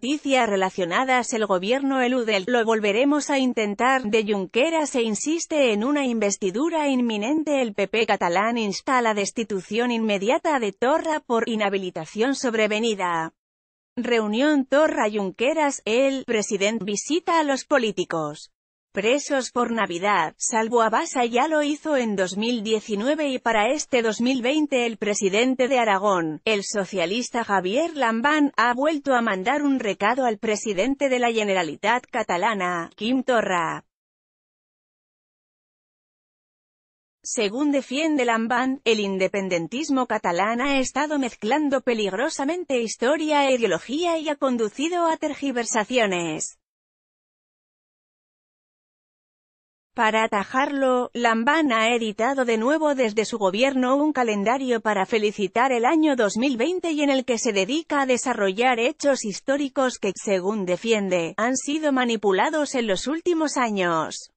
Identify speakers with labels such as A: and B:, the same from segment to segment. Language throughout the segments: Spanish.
A: noticias relacionadas el gobierno elude el lo volveremos a intentar de Junqueras se insiste en una investidura inminente el PP catalán insta a la destitución inmediata de Torra por inhabilitación sobrevenida. Reunión Torra Junqueras, el presidente visita a los políticos. Presos por Navidad, salvo Abasa ya lo hizo en 2019 y para este 2020 el presidente de Aragón, el socialista Javier Lambán, ha vuelto a mandar un recado al presidente de la Generalitat catalana, Quim Torra. Según defiende Lambán, el independentismo catalán ha estado mezclando peligrosamente historia e ideología y ha conducido a tergiversaciones. Para atajarlo, Lambán ha editado de nuevo desde su gobierno un calendario para felicitar el año 2020 y en el que se dedica a desarrollar hechos históricos que, según defiende, han sido manipulados en los últimos años.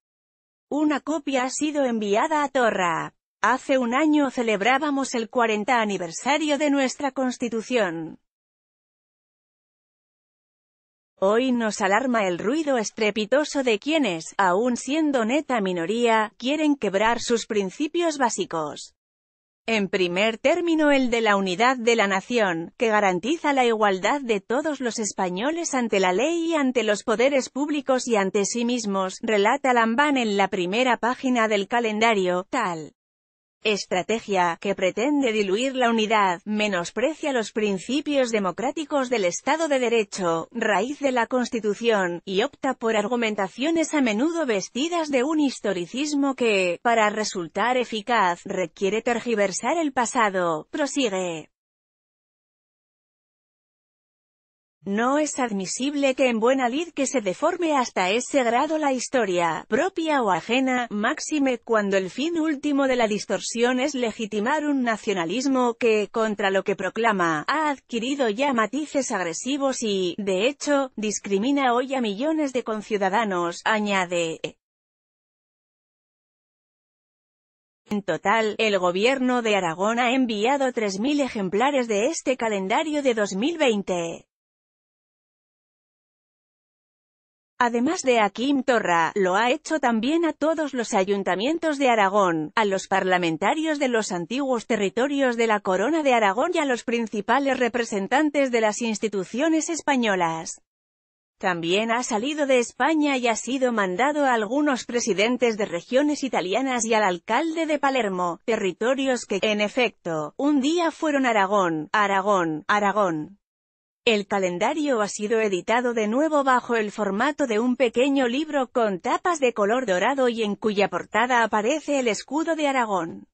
A: Una copia ha sido enviada a Torra. Hace un año celebrábamos el 40 aniversario de nuestra Constitución. Hoy nos alarma el ruido estrepitoso de quienes, aún siendo neta minoría, quieren quebrar sus principios básicos. En primer término el de la unidad de la nación, que garantiza la igualdad de todos los españoles ante la ley y ante los poderes públicos y ante sí mismos, relata Lambán en la primera página del calendario, tal. Estrategia, que pretende diluir la unidad, menosprecia los principios democráticos del Estado de Derecho, raíz de la Constitución, y opta por argumentaciones a menudo vestidas de un historicismo que, para resultar eficaz, requiere tergiversar el pasado, prosigue. No es admisible que en buena lid que se deforme hasta ese grado la historia, propia o ajena, máxime cuando el fin último de la distorsión es legitimar un nacionalismo que, contra lo que proclama, ha adquirido ya matices agresivos y, de hecho, discrimina hoy a millones de conciudadanos, añade. En total, el gobierno de Aragón ha enviado 3.000 ejemplares de este calendario de 2020. Además de a Torra, lo ha hecho también a todos los ayuntamientos de Aragón, a los parlamentarios de los antiguos territorios de la Corona de Aragón y a los principales representantes de las instituciones españolas. También ha salido de España y ha sido mandado a algunos presidentes de regiones italianas y al alcalde de Palermo, territorios que, en efecto, un día fueron Aragón, Aragón, Aragón. El calendario ha sido editado de nuevo bajo el formato de un pequeño libro con tapas de color dorado y en cuya portada aparece el escudo de Aragón.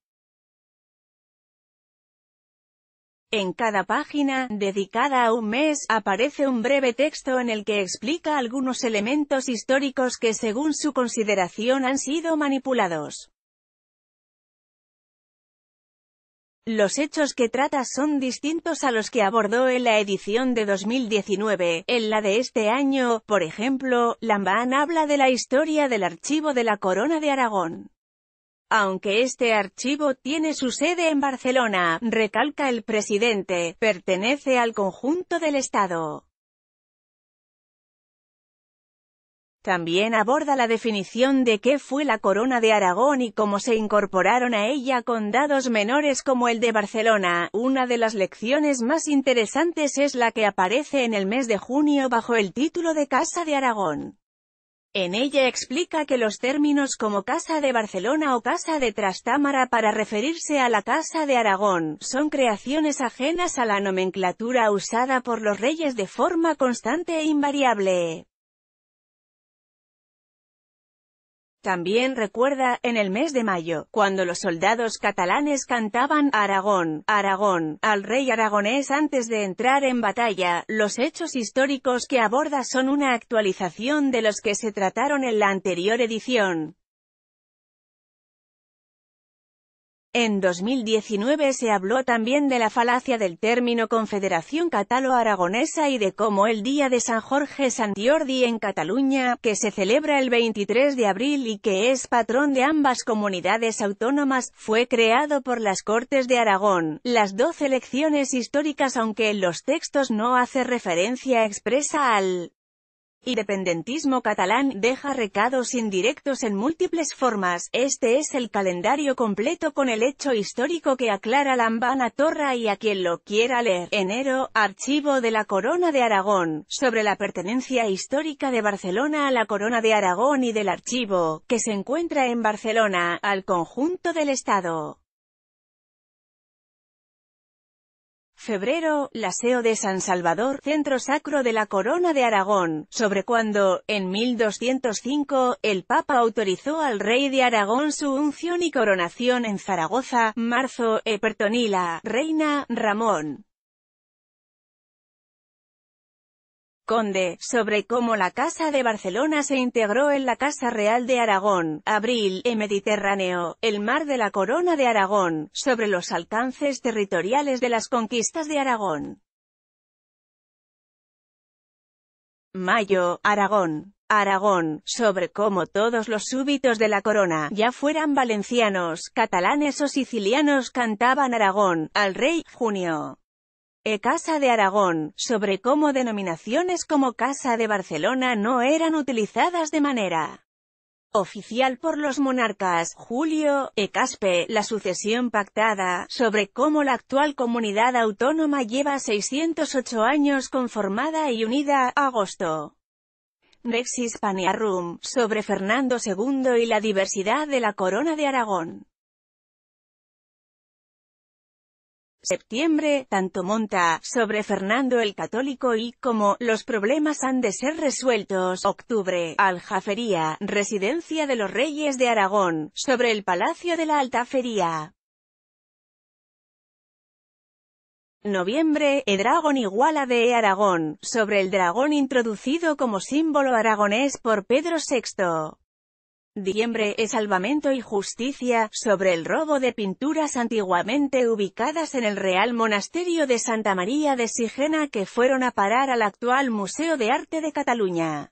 A: En cada página, dedicada a un mes, aparece un breve texto en el que explica algunos elementos históricos que según su consideración han sido manipulados. Los hechos que trata son distintos a los que abordó en la edición de 2019. En la de este año, por ejemplo, Lambán habla de la historia del archivo de la Corona de Aragón. Aunque este archivo tiene su sede en Barcelona, recalca el presidente, pertenece al conjunto del Estado. También aborda la definición de qué fue la corona de Aragón y cómo se incorporaron a ella condados menores como el de Barcelona. Una de las lecciones más interesantes es la que aparece en el mes de junio bajo el título de Casa de Aragón. En ella explica que los términos como Casa de Barcelona o Casa de Trastámara para referirse a la Casa de Aragón, son creaciones ajenas a la nomenclatura usada por los reyes de forma constante e invariable. También recuerda, en el mes de mayo, cuando los soldados catalanes cantaban Aragón, Aragón, al rey aragonés antes de entrar en batalla, los hechos históricos que aborda son una actualización de los que se trataron en la anterior edición. En 2019 se habló también de la falacia del término Confederación Catalo-Aragonesa y de cómo el Día de San Jorge santiordi en Cataluña, que se celebra el 23 de abril y que es patrón de ambas comunidades autónomas, fue creado por las Cortes de Aragón. Las dos elecciones históricas aunque en los textos no hace referencia expresa al independentismo catalán, deja recados indirectos en múltiples formas. Este es el calendario completo con el hecho histórico que aclara Lambana Torra y a quien lo quiera leer. Enero, Archivo de la Corona de Aragón, sobre la pertenencia histórica de Barcelona a la Corona de Aragón y del archivo, que se encuentra en Barcelona, al conjunto del Estado. febrero, Laseo de San Salvador, centro sacro de la Corona de Aragón, sobre cuando, en 1205, el Papa autorizó al rey de Aragón su unción y coronación en Zaragoza, marzo, Epertonila, reina, Ramón. conde, sobre cómo la Casa de Barcelona se integró en la Casa Real de Aragón, Abril, en Mediterráneo, el Mar de la Corona de Aragón, sobre los alcances territoriales de las conquistas de Aragón. Mayo, Aragón. Aragón, sobre cómo todos los súbitos de la corona, ya fueran valencianos, catalanes o sicilianos cantaban Aragón, al rey, junio e Casa de Aragón, sobre cómo denominaciones como Casa de Barcelona no eran utilizadas de manera oficial por los monarcas, Julio, e Caspe, la sucesión pactada, sobre cómo la actual comunidad autónoma lleva 608 años conformada y unida, agosto. Rex Hispaniarum, sobre Fernando II y la diversidad de la corona de Aragón. septiembre, tanto monta, sobre Fernando el Católico y, como, los problemas han de ser resueltos, octubre, Aljafería, residencia de los reyes de Aragón, sobre el Palacio de la Altafería. Noviembre, el dragón iguala de Aragón, sobre el dragón introducido como símbolo aragonés por Pedro VI. Diciembre es Salvamento y Justicia, sobre el robo de pinturas antiguamente ubicadas en el Real Monasterio de Santa María de Sigena que fueron a parar al actual Museo de Arte de Cataluña.